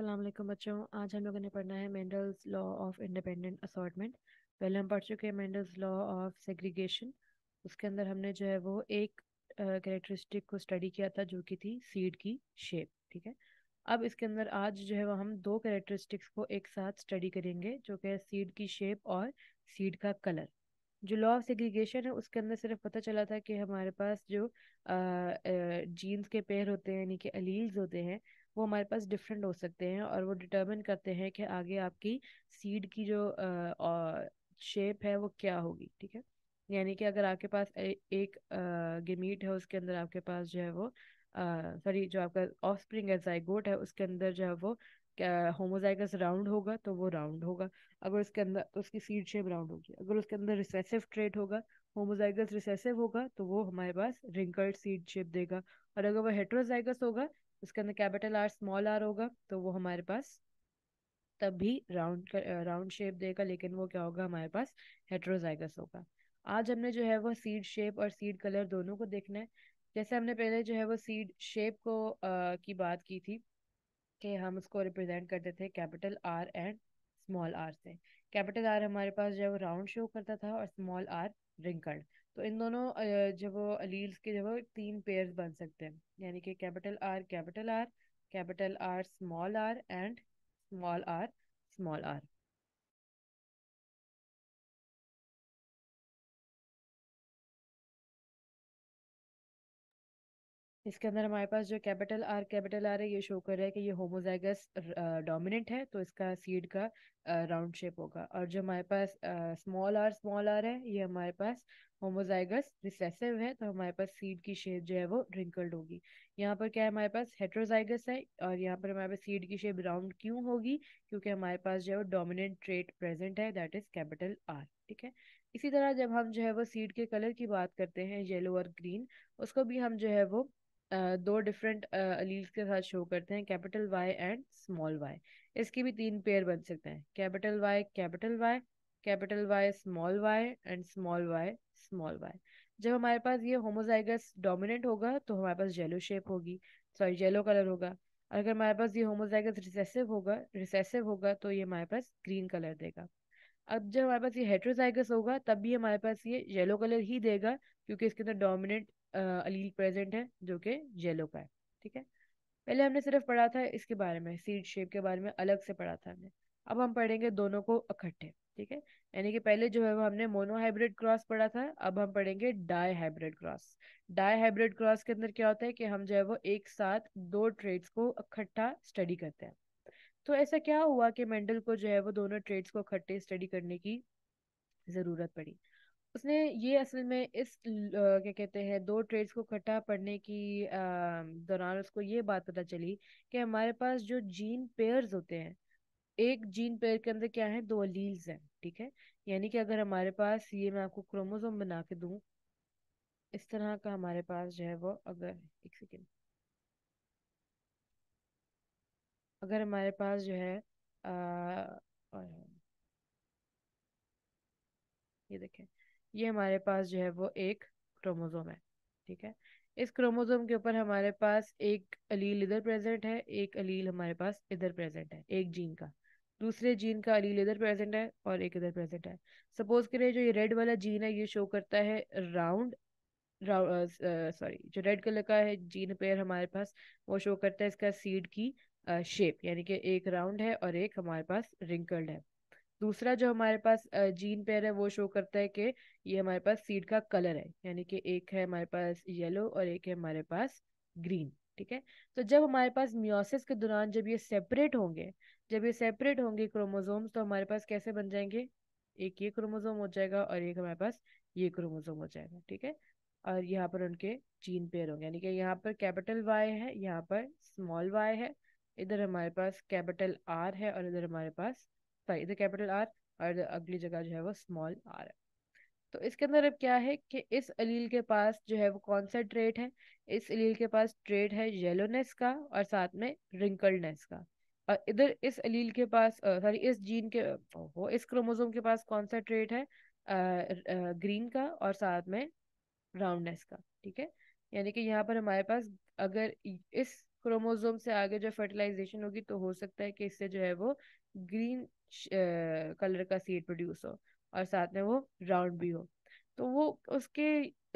असलम बच्चों आज हम लोगों ने पढ़ना है Mendel's law of independent assortment पहले हम पढ़ चुके हैं मेंडल्स लॉ ऑफ सेग्रीगेशन उसके अंदर हमने जो है वो एक करेक्टरिस्टिक को स्टडी किया था जो कि थी सीड की शेप ठीक है अब इसके अंदर आज जो है वो हम दो करेक्टरिस्टिक्स को एक साथ स्टडी करेंगे जो कि सीड की शेप और सीड का कलर जो लॉ ऑफ सेग्रीगेशन है उसके अंदर सिर्फ पता चला था कि हमारे पास जो जीन्स के पेयर होते हैं यानी कि अलील्स होते हैं वो हमारे पास डिफरेंट हो सकते हैं और वो डिटर्मिन करते हैं कि आगे आपकी सीड की जो शेप है वो क्या होगी ठीक है यानी कि अगर आपके पास ए, एक गेमीट है उसके अंदर आपके पास जो है वो सॉरी जो आपका ऑफ स्प्रिंग है जाइगोट है उसके अंदर जो है वो होमोजाइगस राउंड होगा तो वो राउंड होगा अगर उसके अंदर तो उसकी सीड शेप राउंड होगी अगर उसके अंदर रिसेसिव ट्रेड होगा होमोजाइगस रिसेसिव होगा तो वो हमारे पास रिंकल्ड सीड शेप देगा और अगर वो हेट्रोजाइगस होगा उसके अंदर कैपिटल आर स्मॉल आर होगा तो वो हमारे पास तब भी राउंड राउंड शेप देगा लेकिन वो क्या होगा हमारे पास हेट्रोजाइगस होगा आज हमने जो है वो सीड शेप और सीड कलर दोनों को देखना है जैसे हमने पहले जो है वो सीड शेप को आ, की बात की थी कि हम उसको रिप्रेजेंट करते थे capital R and small R से कैपिटल आर हमारे पास जो है वो राउंड शो करता था और स्मॉल आर रिंकल्ड तो इन दोनों जब वो अलील्स के जब वो तीन पेयर बन सकते हैं यानी कि capital R capital R capital R small R and small R small R इसके अंदर हमारे पास जो कैपिटल आर कैपिटल आर है ये शो कर रहा है कि ये होमोजाइगस डोमिनेंट है तो इसका सीड का राउंड शेप होगा और जो हमारे पास स्मॉल आर स्मॉल आर है ये हमारे पास होमोजाइगस रिसेसिव है तो हमारे पास सीड की शेप जो है वो रिंकल्ड होगी यहाँ पर क्या है हमारे पास हेट्रोजाइगस है और यहाँ पर हमारे पास सीड की शेप राउंड क्यों होगी क्योंकि हमारे पास जो है वो डोमिनेंट ट्रेट प्रेजेंट है दैट इज कैपिटल आर ठीक है इसी तरह जब हम जो है वो सीड के कलर की बात करते हैं येलो और ग्रीन उसको भी हम जो है वो दो डिफरेंट अलील्स के साथ शो करते हैं capital Y and small Y इसके भी तीन पेयर बन सकते हैं capital Y capital Y capital Y small Y and small Y small Y जब हमारे पास ये होमोजाइगस डोमिनेंट होगा तो हमारे पास येलो शेप होगी सॉरी येलो कलर होगा अगर हमारे पास ये होमोजाइगस रिसेसिव होगा रिसेसिव होगा तो ये हमारे पास ग्रीन कलर देगा अब जब हमारे पास ये हेट्रोजाइगस होगा तब भी हमारे पास ये येलो कलर ही देगा क्योंकि इसके अंदर डोमिनेंट अलील प्रेजेंट है जो कि येलो का है ठीक है पहले हमने सिर्फ पढ़ा था इसके बारे में सीड शेप के बारे में अलग से पढ़ा था हमने अब हम पढ़ेंगे दोनों को इकट्ठे ठीक है यानी कि पहले जो है वो हमने मोनोहाइब्रिड क्रॉस पढ़ा था अब हम पढ़ेंगे dihybrid cross dihybrid cross के अंदर क्या होता है कि हम जो है वो एक साथ दो ट्रेड्स को इकट्ठा स्टडी करते हैं तो ऐसा क्या हुआ कि मेंडल को जो है वो दोनों ट्रेड्स को इकट्ठे स्टडी करने की जरूरत पड़ी उसने ये असल में इस क्या कहते हैं दो ट्रेड्स को इकट्ठा पढ़ने की दौरान उसको ये बात पता चली कि हमारे पास जो जीन पेयर्स होते हैं एक जीन पेयर के अंदर क्या है दो अलील्स हैं ठीक है यानी कि अगर हमारे पास ये मैं आपको क्रोमोसोम बना के दूं इस तरह का हमारे पास जो है वो अगर एक सेकेंड अगर हमारे पास जो है आ, ये देखें ये हमारे पास जो है वो एक क्रोमोजोम है ठीक है इस क्रोमोजोम के ऊपर हमारे पास एक अलील इधर प्रेजेंट है एक अलील हमारे पास इधर प्रेजेंट है एक जीन का दूसरे जीन का अलील इधर प्रेजेंट है और एक इधर प्रेजेंट है सपोज करें जो ये रेड वाला जीन है ये शो करता है राउंड सॉरी जो रेड कलर का है जीन पेयर हमारे पास वो शो करता है इसका सीड की शेप यानी कि एक राउंड है और एक हमारे पास रिंकल्ड है दूसरा जो हमारे पास जीन पेयर है वो शो करता है कि ये हमारे पास सीड का कलर है यानी कि एक है हमारे पास येलो और एक है हमारे पास ग्रीन ठीक है तो जब हमारे पास म्योसिस के दौरान जब ये सेपरेट होंगे जब ये सेपरेट होंगे क्रोमोजोम्स तो हमारे पास कैसे बन जाएंगे एक ये क्रोमोजोम हो जाएगा और एक हमारे पास ये क्रोमोजोम हो जाएगा ठीक है और यहाँ पर उनके जीन पेयर होंगे यानी कि यहाँ पर कैपिटल वाई है यहाँ पर स्मॉल वाई है इधर हमारे पास कैपिटल आर है और इधर हमारे पास सॉरी इधर कैपिटल आर और इधर अगली जगह जो है वो स्मॉल आर है तो इसके अंदर अब क्या है कि इस अलील के पास जो है वो कौन सा ट्रेड है इस अलील के पास ट्रेड है येलोनेस का और साथ में रिंकलनेस का और इधर इस अलील के पास सॉरी इस जीन के वो इस क्रोमोजोम के पास कौन सा ट्रेड है ग्रीन का और साथ में राउंडनेस का ठीक है यानी कि यहाँ पर हमारे पास अगर इस क्रोमोजोम से आगे जो फर्टिलाइजेशन होगी तो हो सकता है कि इससे जो है वो ग्रीन कलर का सीड प्रोड्यूस हो और साथ में वो राउंड भी हो तो वो उसके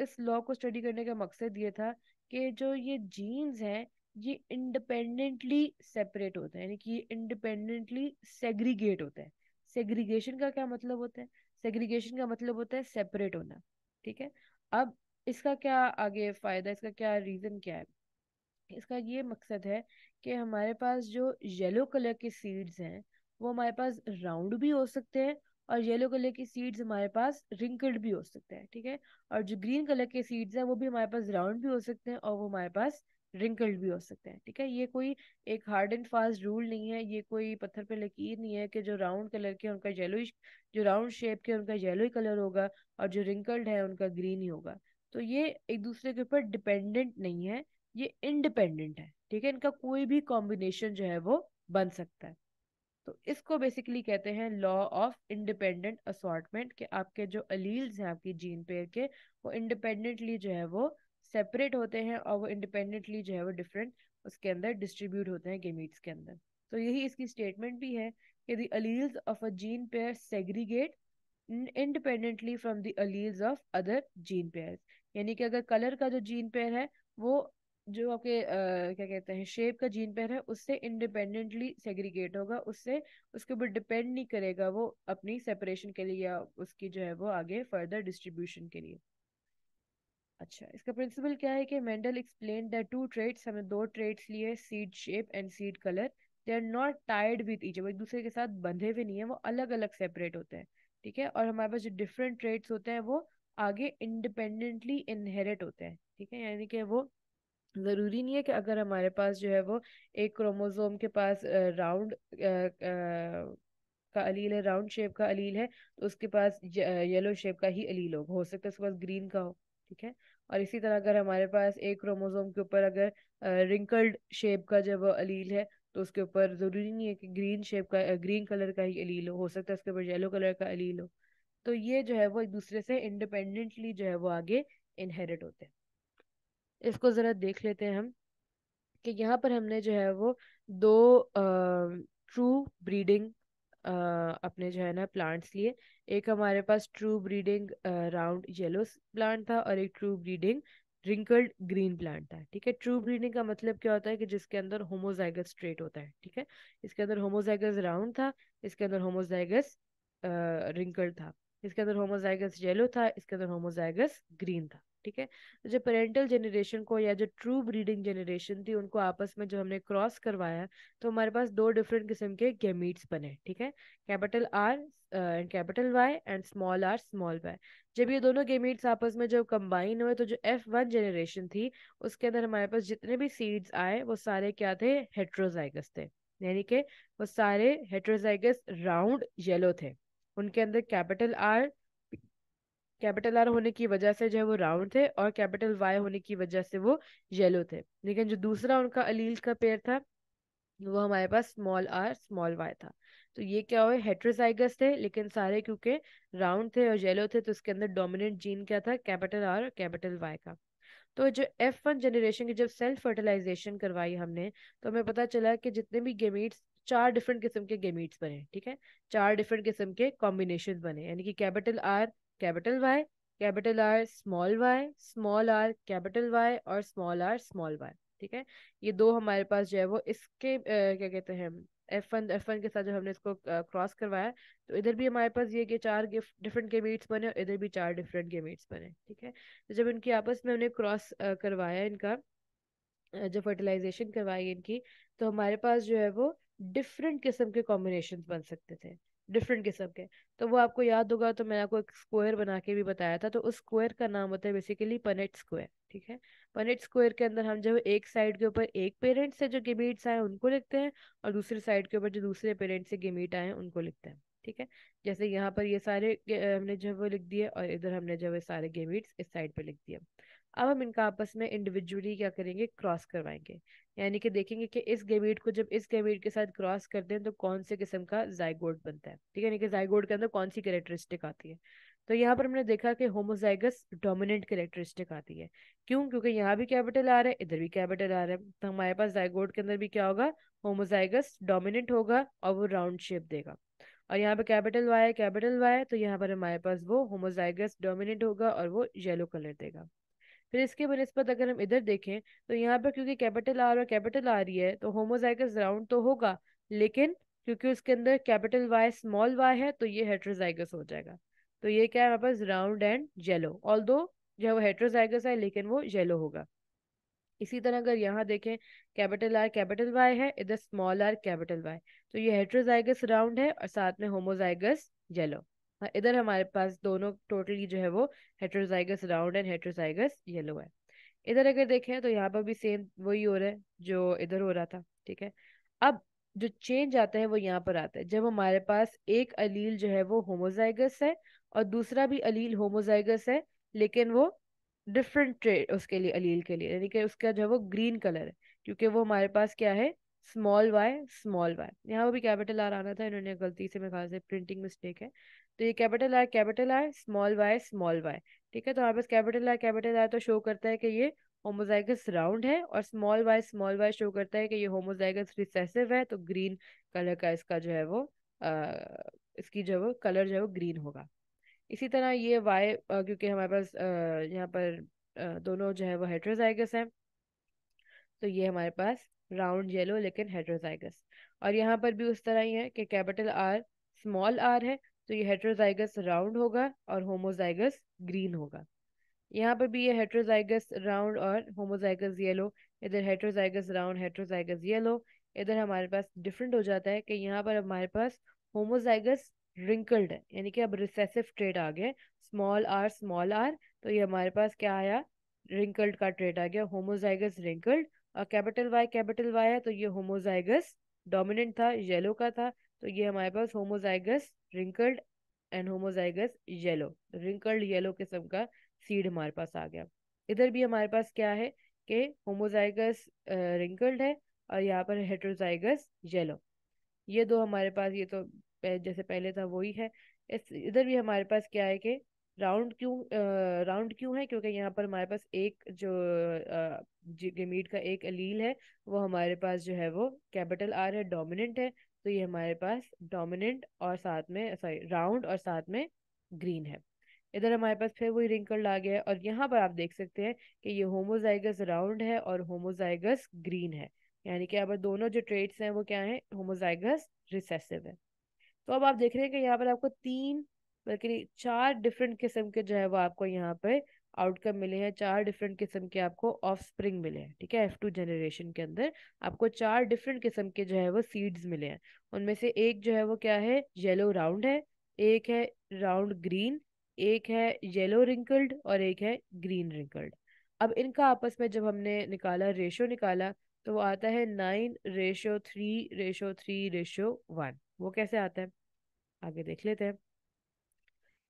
इस लॉ को स्टडी करने का मकसद ये था कि जो ये जीन्स हैं ये इंडिपेंडेंटली सेपरेट होते हैं यानी कि ये इंडिपेंडेंटली सेग्रीगेट होते हैं सेग्रीगेशन का क्या मतलब होता है सेग्रीगेशन का मतलब होता है सेपरेट होना ठीक है अब इसका क्या आगे फायदा इसका क्या रीजन क्या है इसका ये मकसद है कि हमारे पास जो येलो कलर के सीड्स हैं वो हमारे पास राउंड भी हो सकते हैं और येलो कलर के सीड्स हमारे पास रिंकल्ड भी हो सकते हैं ठीक है और जो ग्रीन कलर के सीड्स हैं वो भी हमारे पास राउंड भी हो सकते हैं और वो हमारे पास रिंकल्ड भी हो सकते हैं ठीक है ये कोई एक हार्ड एंड फास्ट रूल नहीं है ये कोई पत्थर पे लकीर नहीं है कि जो राउंड कलर के उनका येलो जो राउंड शेप के उनका येलो ही कलर होगा और जो रिंकल्ड है उनका ग्रीन ही होगा तो ये एक दूसरे के ऊपर डिपेंडेंट नहीं है ये इंडिपेंडेंट है ठीक है इनका कोई भी कॉम्बिनेशन जो है वो बन सकता है तो इसको बेसिकली कहते हैं लॉ ऑफ इंडिपेंडेंट असॉर्टमेंट कि आपके जो अलील्स हैं आपकी जीन पेयर के वो इंडिपेंडेंटली जो है वो सेपरेट होते हैं और वो इंडिपेंडेंटली जो है वो डिफरेंट उसके अंदर डिस्ट्रीब्यूट होते हैं गेमीट्स के अंदर तो यही इसकी स्टेटमेंट भी है कि the alleles of a gene pair segregate independently from the alleles of other gene pair यानी कि अगर कलर का जो जीन पेयर है वो जो आपके आ, क्या कहते हैं शेप का जीन पेयर है उससे इंडिपेंडेंटली सेग्रीगेट होगा उससे उसके ऊपर डिपेंड नहीं करेगा वो अपनी सेपरेशन के लिए या उसकी जो है वो आगे फर्दर डिस्ट्रीब्यूशन के लिए अच्छा इसका प्रिंसिपल क्या है कि Mendel explain that two traits हमें दो ट्रेड्स लिए seed shape and seed colour they are not tied with each एक दूसरे के साथ बंधे हुए नहीं है वो अलग अलग सेपरेट होते हैं ठीक है और हमारे पास जो डिफरेंट ट्रेड्स होते हैं वो आगे इंडिपेंडेंटली इनहेरिट होते हैं ठीक है यानी कि वो ज़रूरी नहीं है कि अगर हमारे पास जो है वो एक क्रोमोजोम के पास राउंड का अलील है राउंड शेप का अलील है तो उसके पास येलो शेप का ही अलील हो हो सकता है उसके पास ग्रीन का हो ठीक है और इसी तरह अगर हमारे पास एक क्रोमोजोम के ऊपर अगर रिंकल्ड शेप का जब अलील है तो उसके ऊपर ज़रूरी नहीं है कि ग्रीन शेप का ग्रीन कलर का ही अलील हो हो सकता है उसके ऊपर येलो कलर का अलील हो तो ये जो है वो एक दूसरे से इंडिपेंडेंटली जो है वो आगे इनहेरिट होते हैं इसको ज़रा देख लेते हैं हम कि यहाँ पर हमने जो है वो दो ट्रू ब्रीडिंग अपने जो है ना प्लांट्स लिए एक हमारे पास true breeding round yellow plant था और एक true breeding wrinkled green plant था ठीक है ट्रू ब्रीडिंग का मतलब क्या होता है कि जिसके अंदर होमोजाइगस स्ट्रेट होता है ठीक है इसके अंदर होमोजाइगस राउंड था इसके अंदर होमोजाइगस रिंकल्ड था इसके अंदर होमोजाइगस येलो था इसके अंदर होमोजाइगस ग्रीन था ठीक है जो पेरेंटल जनरेशन को या जो ट्रू ब्रीडिंग जनरेशन थी उनको आपस में जो हमने क्रॉस करवाया तो हमारे पास दो डिफरेंट किस्म के गेमीट्स बने ठीक है capital R and capital Y and small R small Y जब ये दोनों गेमीट्स आपस में जब कंबाइन हुए तो जो एफ वन जनरेशन थी उसके अंदर हमारे पास जितने भी सीड्स आए वो सारे क्या थे हेट्रोजाइगस थे यानी कि वो सारे हेट्रोजाइगस राउंड येलो थे उनके अंदर कैपिटल आर कैपिटल आर होने की वजह से जो है वो राउंड थे और कैपिटल वाई होने की वजह से वो येलो थे लेकिन जो दूसरा उनका अलील का पेयर था वो हमारे पास स्मॉल आर स्मॉल वाई था तो ये क्या हुआ हेट्रोसाइगस थे लेकिन सारे क्योंकि राउंड थे और येलो थे तो उसके अंदर डोमिनेंट जीन क्या था कैपिटल आर और कैपिटल वाई का तो जो एफ वन जनरेशन की जब सेल्फ फर्टिलाइजेशन करवाई हमने तो हमें पता चला कि जितने भी गेमीट्स चार डिफरेंट किस्म के गेमीट्स बने ठीक है चार डिफरेंट किस्म के कॉम्बिनेशन बने यानी कि capital R capital Y capital R small Y small R capital Y और स्मॉल आर स्मॉल वाई ठीक है ये दो हमारे पास जो है वो इसके आ, क्या कहते हैं एफ वन एफ वन के साथ जब हमने इसको क्रॉस करवाया तो इधर भी हमारे पास ये कि चार डिफरेंट गेमीट्स बने और इधर भी चार डिफरेंट गेमीट्स बने ठीक है तो जब इनकी आपस में हमने क्रॉस करवाया इनका जो फर्टिलाइजेशन करवाई इनकी तो हमारे पास जो है वो डिफरेंट किस्म के कॉम्बिनेशन बन सकते थे डिफरेंट किस्म के तो वो आपको याद होगा तो मैंने आपको एक स्क्वायर बना के भी बताया था तो उस स्क्वायर का नाम होता है बेसिकली पनेट स्क्वायर ठीक है पनेट स्क्वायर के अंदर हम जो एक साइड के ऊपर एक पेरेंट्स से जो गेमीट्स आए उनको लिखते हैं और दूसरे साइड के ऊपर जो दूसरे पेरेंट्स से गेमीट आए उनको लिखते हैं ठीक है जैसे यहाँ पर ये सारे हमने जो है वो लिख दिए और इधर हमने जो है सारे गेमीट्स इस साइड पर लिख दिया अब हम इनका आपस में इंडिविजुअली क्या करेंगे क्रॉस करवाएंगे यानी कि देखेंगे कि इस गेमीट को जब इस गेमीट के साथ क्रॉस करते हैं तो कौन से किस्म का जायगोड बनता है ठीक है यानी कि जायगोड के अंदर कौन सी कैरेक्टरिस्टिक आती है तो यहाँ पर हमने देखा कि होमोजाइगस डोमिनेंट कैरेक्टरिस्टिक आती है क्यों क्योंकि यहाँ भी कैपिटल आ रहा है इधर भी कैपिटल आ रहा है तो हमारे पास जायगोड के अंदर भी क्या होगा होमोजाइगस डोमिनेंट होगा और वो राउंड शेप देगा और यहाँ पे कैपिटल वाई कैपिटल वाई तो यहाँ पर हमारे पास वो होमोजाइगस डोमिनेंट होगा और वो येलो कलर देगा फिर इसके बनस्पत अगर हम इधर देखें तो यहाँ पर क्योंकि कैपिटल आर और कैपिटल आ रही है तो होमोजाइगस राउंड तो होगा लेकिन क्योंकि उसके अंदर कैपिटल वाई स्मॉल वाई है तो ये हेट्रोजाइगस हो जाएगा तो ये क्या है हमारे पास राउंड एंड येलो ऑल दो जो है वो हेट्रोजाइगस है लेकिन वो येलो होगा इसी तरह अगर यहाँ देखें कैपिटल आर कैपिटल वाई है इधर स्मॉल आर कैपिटल वाई तो ये हेट्रोजाइगस राउंड है और साथ में होमोजाइगस येलो हाँ, इधर हमारे पास दोनों टोटली जो है वो heterozygous round and heterozygous yellow है इधर अगर देखें तो यहाँ पर भी सेम वही हो रहा है जो इधर हो रहा था ठीक है अब जो चेंज आता है वो यहाँ पर आता है जब हमारे पास एक अलील जो है वो होमोजाइगस है और दूसरा भी अलील होमोजाइगस है लेकिन वो डिफरेंट ट्रेड उसके लिए अलील के लिए यानी कि उसका जो है वो ग्रीन कलर है क्योंकि वो हमारे पास क्या है स्मॉल वाई स्मॉल वाई यहाँ पर भी कैपिटल आर आना था इन्होंने गलती से मेरे ख्याल से प्रिंटिंग मिस्टेक है तो ये capital R capital R small Y small Y ठीक है तो हमारे पास कैपिटल आय कैपिटल आय तो शो करता है कि ये होमोजाइगस राउंड है और small Y small Y show करता है कि ये होमोजाइगस रिसेसिव है तो ग्रीन कलर का इसका जो है वो आ, इसकी जो है वो कलर जो है वो ग्रीन होगा इसी तरह ये वाई क्योंकि हमारे पास यहाँ पर आ, दोनों जो है वो हेट्रोजाइगस हैं तो ये हमारे पास राउंड येलो लेकिन हेट्रोजाइगस और यहाँ पर भी उस तरह ही है कि कैपिटल आर स्मॉल आर है तो ये हेट्रोजाइगस राउंड होगा और होमोजाइगस ग्रीन होगा यहाँ पर भी ये हेट्रोजाइगस राउंड और होमोजाइगस येलो इधर हेट्रोजाइगस राउंड हेट्रोजाइगस येलो इधर हमारे पास डिफरेंट हो जाता है कि यहाँ पर हमारे पास होमोजाइगस रिंकल्ड है यानी कि अब रिसेसिव ट्रेड आ गया स्मॉल आर स्मॉल आर तो ये हमारे पास क्या आया रिंकल्ड का ट्रेड आ गया होमोजाइगस रिंकल्ड और कैपिटल वाई कैपिटल वाई है तो ये होमोजाइगस डोमिनेंट था येलो का था तो ये हमारे पास homozygous wrinkled and homozygous yellow wrinkled yellow किस्म का सीड हमारे पास आ गया इधर भी हमारे पास क्या है कि होमोजाइगस रिंकल्ड है और यहाँ पर हेट्रोजाइगस येलो ये दो हमारे पास ये तो जैसे पहले था वही है इस इधर भी हमारे पास क्या है कि राउंड क्यों राउंड क्यों है क्योंकि यहाँ पर हमारे पास एक जो गेमीट का एक अलील है वो हमारे पास जो है वो कैपिटल आर है डोमिनेंट है तो ये हमारे पास डोमिनेंट और साथ में सॉरी राउंड और साथ में ग्रीन है इधर हमारे पास फिर वही रिंकल आ गया है और यहाँ पर आप देख सकते हैं कि ये होमोजाइगस राउंड है और होमोजाइगस ग्रीन है यानी कि यहाँ दोनों जो ट्रेड्स हैं वो क्या है होमोजाइगस रिसेसिव है तो अब आप देख रहे हैं कि यहाँ पर आपको तीन बल्कि चार डिफरेंट किस्म के जो है वो आपको यहाँ पर आउटकम मिले हैं चार डिफरेंट किस्म के आपको ऑफ स्प्रिंग मिले हैं ठीक है एफ टू जनरेशन के अंदर आपको चार डिफरेंट किस्म के जो है वो सीड्स मिले हैं उनमें से एक जो है वो क्या है येलो राउंड है एक है राउंड ग्रीन एक है येलो रिंकल्ड और एक है ग्रीन रिंकल्ड अब इनका आपस में जब हमने निकाला रेशो निकाला तो वो आता है nine ratio three ratio three ratio one वो कैसे आता है आगे देख लेते हैं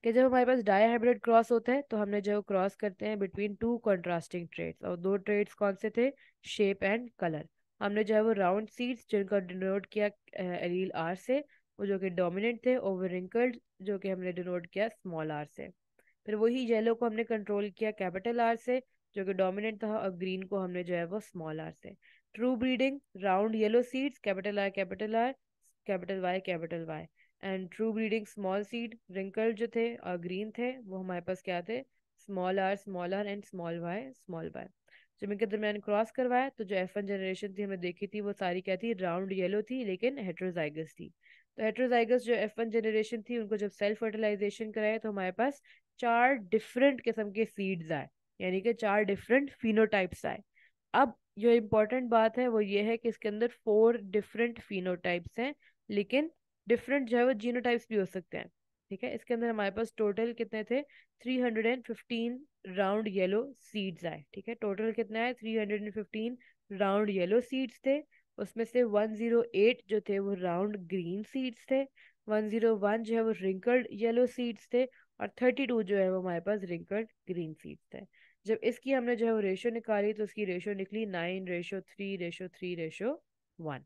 कि जब हमारे पास डाई हाइब्रिड क्रॉस होता है तो हमने जो क्रॉस करते हैं बिटवीन टू कॉन्ट्रास्टिंग ट्रेड्स और दो ट्रेड्स कौन से थे शेप एंड कलर हमने जो है वो राउंड सीड्स जिनका डिनोट किया एलील आर से वो जो कि डोमिनेंट थे ओवर रिंकल्ड जो कि हमने डिनोट किया स्मॉल आर से फिर वही येलो को हमने कंट्रोल किया कैपिटल आर से जो कि डोमिनेंट था और ग्रीन को हमने जो है वो स्मॉल आर से true breeding round yellow seeds capital R capital R capital Y capital Y and true breeding small seed wrinkle जो थे और ग्रीन थे वो हमारे पास क्या थे small R small R and small Y small Y जब इनके दरमियान क्रॉस करवाया तो जो एफ वन जनरेशन थी हमने देखी थी वो सारी क्या थी राउंड येलो थी लेकिन हेट्रोजाइगस थी तो हेट्रोजाइगस जो एफ वन जनरेशन थी उनको जब सेल्फ फर्टिलाइजेशन कराया तो हमारे पास चार डिफरेंट किस्म के सीड्स आए यानी कि चार डिफरेंट फिनोटाइप्स आए अब जो इम्पोर्टेंट बात है वो ये है कि इसके अंदर फोर डिफरेंट फिनोटाइप्स हैं लेकिन डिफरेंट जो है वो टाइप्स भी हो सकते हैं ठीक है इसके अंदर हमारे पास टोटल कितने थे three hundred and fifteen round yellow seeds आए ठीक है टोटल कितना आए three hundred and fifteen round yellow seeds थे उसमें से वन जीरो एट जो थे वो राउंड ग्रीन सीड्स थे वन जीरो वन जो है वो रिंकल्ड येलो सीड्स थे और थर्टी टू जो है वो हमारे पास रिंकल्ड ग्रीन सीड्स थे जब इसकी हमने जो है वो रेशो निकाली तो उसकी रेशो निकली nine ratio three ratio three ratio one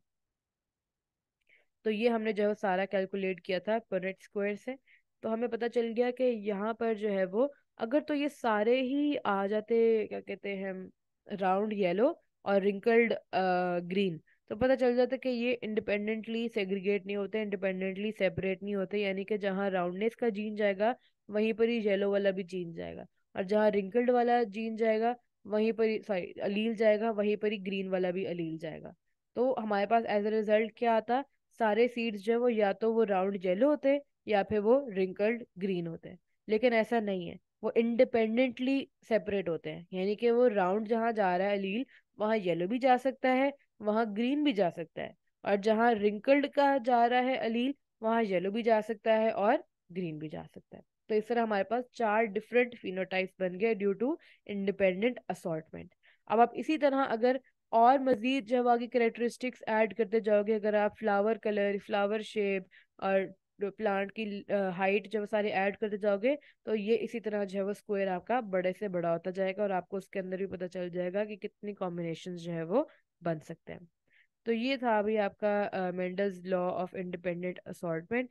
तो ये हमने जो है सारा कैलकुलेट किया था पर्नेट स्क्वायर से तो हमें पता चल गया कि यहाँ पर जो है वो अगर तो ये सारे ही आ जाते क्या कहते हैं राउंड येलो और रिंकल्ड ग्रीन तो पता चल जाता कि ये इंडिपेंडेंटली सेग्रीगेट नहीं होते इंडिपेंडेंटली सेपरेट नहीं होते यानी कि जहाँ राउंडनेस का जीन जाएगा वहीं पर ही येलो वाला भी जीन जाएगा और जहाँ रिंकल्ड वाला जीन जाएगा वहीं पर ही सॉरी अलील जाएगा वहीं पर ही ग्रीन वाला भी अलील जाएगा तो हमारे पास एज अ रिजल्ट क्या आता सारे सीड्स जो है वो या तो वो राउंड येलो होते हैं या फिर वो रिंकल्ड ग्रीन होते हैं लेकिन ऐसा नहीं है वो इंडिपेंडेंटली सेपरेट होते हैं यानी कि वो राउंड जहाँ जा रहा है अलील वहाँ येलो भी जा सकता है वहाँ ग्रीन भी जा सकता है और जहाँ रिंकल्ड का जा रहा है अलील वहाँ येलो भी जा सकता है और ग्रीन भी जा सकता है तो इस तरह हमारे पास चार डिफरेंट फिनोटाइप्स बन गए ड्यू टू इंडिपेंडेंट असॉर्टमेंट अब आप इसी तरह अगर और मज़ीद जब आगे करेक्टरिस्टिक्स ऐड करते जाओगे अगर आप फ्लावर कलर फ्लावर शेप और प्लांट की हाइट जब सारे ऐड करते जाओगे तो ये इसी तरह जो है वो स्क्वायर आपका बड़े से बड़ा होता जाएगा और आपको उसके अंदर भी पता चल जाएगा कि कितनी कॉम्बिनेशन जो है वो बन सकते हैं तो ये था अभी आपका Mendel's law of independent assortment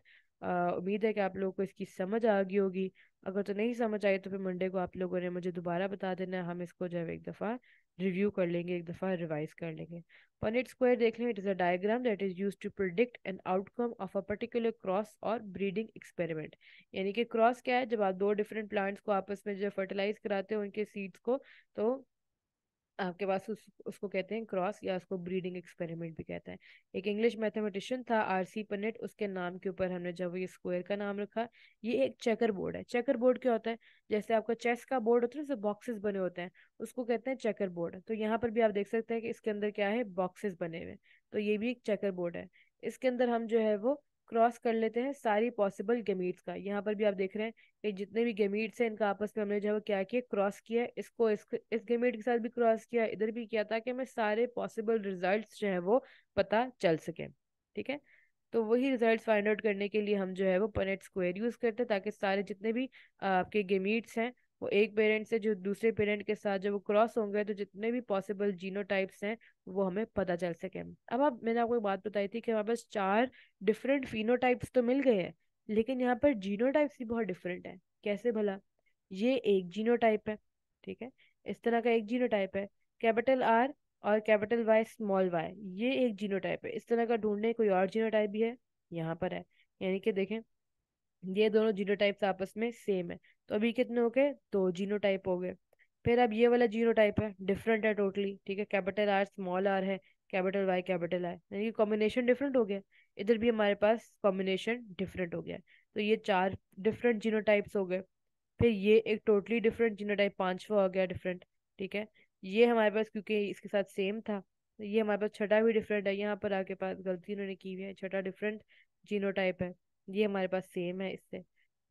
उम्मीद है कि आप लोगों को इसकी समझ आ गई होगी अगर तो नहीं समझ आई तो फिर मंडे को आप लोगों ने मुझे दोबारा बता देना हम इसको जो है एक दफ़ा रिव्यू कर लेंगे एक दफ़ा रिवाइज कर लेंगे पॉनेट स्क्वायर देख लें it is a diagram that is use to predict an outcome of a particular cross और ब्रीडिंग एक्सपेरिमेंट यानी कि क्रॉस क्या है जब आप दो डिफरेंट प्लांट्स को आपस में जो फर्टिलाइज कराते हो उनके सीड्स को तो आपके पास उस, उसको कहते हैं क्रॉस या उसको ब्रीडिंग एक्सपेरिमेंट भी कहते हैं एक इंग्लिश मैथमेटिशियन था आर सी पनेट उसके नाम के ऊपर हमने जब ये स्क्वायर का नाम रखा ये एक चेकर बोर्ड है चेकर बोर्ड क्या होता है जैसे आपका चेस का बोर्ड होता है उससे बॉक्सेस बने होते हैं उसको कहते हैं चेकर बोर्ड तो यहाँ पर भी आप देख सकते हैं कि इसके अंदर क्या है बॉक्सेस बने हुए तो ये भी एक चेकर बोर्ड है इसके अंदर हम जो है वो क्रॉस कर लेते हैं सारी पॉसिबल गेमीट्स का यहाँ पर भी आप देख रहे हैं कि जितने भी गेमीट्स हैं इनका आपस में हमने जो है क्या किया क्रॉस किया इसको इस, इस गेमीट के साथ भी क्रॉस किया इधर भी किया ताकि हमें सारे पॉसिबल रिजल्ट जो है वो पता चल सके ठीक है तो वही रिजल्ट्स फाइंड आउट करने के लिए हम जो है वो पनेट स्क्वायर यूज़ करते हैं ताकि सारे जितने भी आपके गेमीट्स हैं वो एक पेरेंट से जो दूसरे पेरेंट के साथ जब वो क्रॉस होंगे तो जितने भी पॉसिबल जीनो टाइप्स हैं वो हमें पता चल सके अब आप मैंने आपको एक बात बताई थी कि हमारे पास चार डिफरेंट फिनोटाइप्स तो मिल गए हैं लेकिन यहाँ पर जीनोटाइप्स भी बहुत डिफरेंट हैं कैसे भला ये एक टाइप है ठीक है इस तरह का एक टाइप है कैपिटल आर और कैपिटल वाई स्मॉल वाई ये एक टाइप है इस तरह का ढूंढने कोई और टाइप भी है यहाँ पर है यानी कि देखें ये दोनों टाइप्स आपस में सेम है तो अभी कितने हो गए दो जीनो टाइप हो गए फिर अब ये वाला जीनो टाइप है डिफरेंट है टोटली ठीक है कैपिटल आर स्मॉल आर है कैपिटल वाई कैपिटल आई यानी कि कॉम्बिनेशन डिफरेंट हो गया इधर भी हमारे पास कॉम्बिनेशन डिफरेंट हो गया तो ये चार डिफरेंट जीनो टाइप्स हो गए फिर ये एक टोटली डिफरेंट जीनो टाइप पाँचवा हो गया डिफरेंट ठीक है ये हमारे पास क्योंकि इसके साथ सेम था तो ये हमारे पास छठा भी डिफरेंट है यहाँ पर आके पास गलती उन्होंने की हुई है छठा डिफरेंट जीनो टाइप है ये हमारे पास सेम है इससे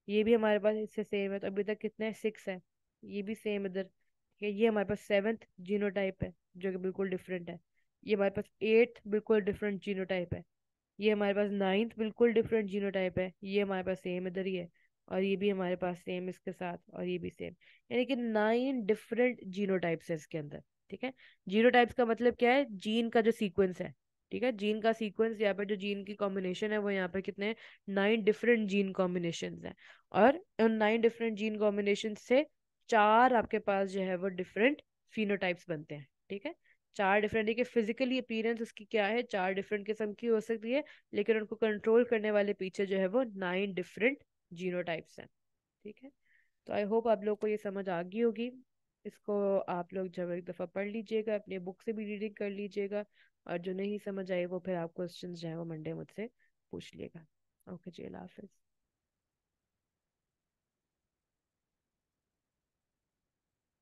ये भी हमारे पास इससे सेम है तो अभी तक कितने सिक्स है ये भी सेम इधर ठीक है ये हमारे पास सेवन्थ जीनोटाइप है जो कि बिल्कुल डिफरेंट है ये हमारे पास एट्थ बिल्कुल डिफरेंट जीनोटाइप है ये हमारे पास नाइन्थ बिल्कुल डिफरेंट जीनोटाइप है ये हमारे पास सेम इधर ही है और ये भी हमारे पास सेम इसके साथ और ये भी सेम यानी कि नाइन डिफरेंट जीनोटाइप्स है इसके अंदर ठीक है जीनोटाइप्स का मतलब क्या है जीन का जो सीक्वेंस है ठीक है जीन का सीक्वेंस यहाँ पे जो जीन की कॉम्बिनेशन है वो यहाँ पे कितने नाइन डिफरेंट जीन कॉम्बिनेशन है और उन नाइन डिफरेंट जीन कॉम्बिनेशन से चार आपके पास जो है वो डिफरेंट फिनोटाइप्स बनते हैं ठीक है चार डिफरेंट देखिए फिजिकली अपीयरेंस उसकी क्या है चार डिफरेंट किस्म की हो सकती है लेकिन उनको कंट्रोल करने वाले पीछे जो है वो नाइन डिफरेंट जीनोटाइप्स हैं ठीक है तो आई होप आप लोग को ये समझ आ गई होगी इसको आप लोग जब एक दफ़ा पढ़ लीजिएगा अपने बुक से भी रीडिंग कर लीजिएगा और जो नहीं समझ आई वो फिर आप क्वेश्चन जो है वो मंडे मुझसे पूछ लिएगा ओके जी अल्लाह हाफिज़